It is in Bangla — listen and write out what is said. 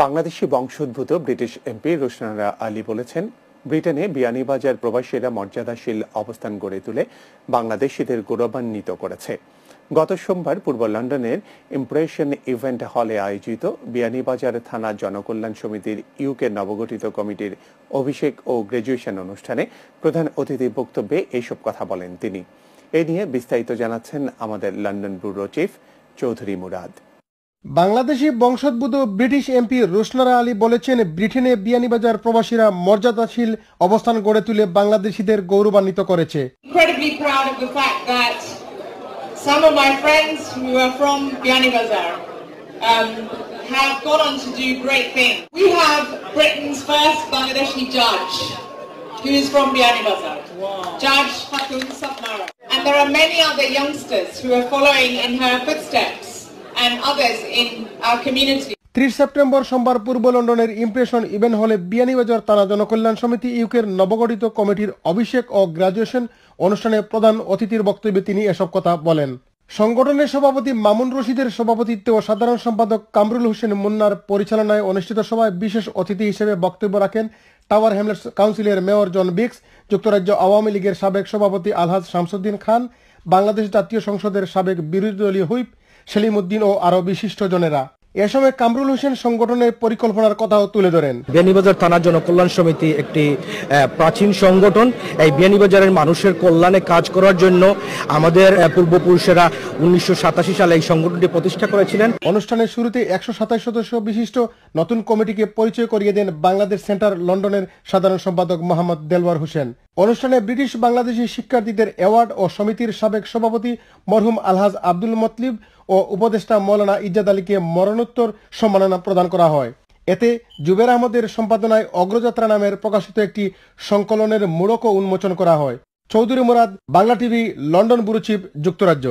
বাংলাদেশি বংশোদ্ভূত ব্রিটিশ এমপি রোশনারা আলী বলেছেন ব্রিটেনে বিয়ানীবাজার প্রবাসীরা মর্যাদাশীল অবস্থান গড়ে তুলে বাংলাদেশিদের গৌরবান্বিত করেছে গত সোমবার পূর্ব লন্ডনের ইমপ্রেশন ইভেন্ট হলে আয়োজিত বিয়ানীবাজার থানা জনকল্যাণ সমিতির ইউকে নবগঠিত কমিটির অভিষেক ও গ্র্যাজুয়েশন অনুষ্ঠানে প্রধান অতিথি বক্তব্যে এইসব কথা বলেন তিনি এ নিয়ে বিস্তারিত জানাচ্ছেন আমাদের London bureau chief Chowdhury Murad Bangladeshi বংশোদ্ভূত ব্রিটিশ এমপি রোশনারা আলী বলেছেন ব্রিটেনে বিয়ানীবাজার প্রবাসীরা মর্যাদাশীল অবস্থান গড়ে তুলে বাংলাদেশিদের গৌরবান্বিত করেছে And there are many other youngsters following in her footsteps. and others in our community. 3 September সোমবার পূর্ব লন্ডনের ইমপ্রেশন ইভেন্ট হলে বিয়ানীবাজার তারা জনকল্যাণ সমিতি ইউকের নবগঠিত কমিটির অভিষেক ও গ্রাজুয়েশন অনুষ্ঠানে প্রধান অতিথির বক্তব্যে তিনি এসব কথা বলেন সংগঠনের সভাপতি মামুন রশিদের সভাপতিত্বে ও সাধারণ সম্পাদক কামরুল হোসেন মুন্নার পরিচালনায় অনুষ্ঠিত সভায় বিশেষ অতিথি হিসেবে বক্তব্য রাখেন টাওয়ার হ্যামলেটস কাউন্সিলের মেয়র জন বিক্স যুক্তরাজ্য আওয়ামী লীগের সাবেক সভাপতি আলহাজ শামসুদ্দিন খান বাংলাদেশ জাতীয় সংসদের সাবেক বিরোধী দলীয় হুইপ উদ্দিন ও আরো জনেরা এ সময় কামরুল হোসেন সংগঠনের পরিকল্পনার কথাও তুলে ধরেন বিয়ানীবাজার থানার জনকল্যাণ সমিতি একটি প্রাচীন সংগঠন এই বিয়ানীবাজারের মানুষের কল্যাণে কাজ করার জন্য আমাদের পূর্বপুরুষেরা উনিশশো সালে এই সংগঠনটি প্রতিষ্ঠা করেছিলেন অনুষ্ঠানের শুরুতে একশো সদস্য বিশিষ্ট নতুন কমিটিকে পরিচয় করিয়ে দেন বাংলাদেশ সেন্টার লন্ডনের সাধারণ সম্পাদক মোহাম্মদ দেলওয়ার হোসেন অনুষ্ঠানে ব্রিটিশ বাংলাদেশি শিক্ষার্থীদের অ্যাওয়ার্ড ও সমিতির সাবেক সভাপতি মরহুম আলহাজ আব্দুল মতলিব ও উপদেষ্টা মৌলানা ইজাদ আলীকে মরণোত্তর সম্মাননা প্রদান করা হয় এতে জুবের আহমদের সম্পাদনায় অগ্রযাত্রা নামের প্রকাশিত একটি সংকলনের মূলকও উন্মোচন করা হয় Chowdhury Murad Bangla TV London bureau যুক্তরাজ্য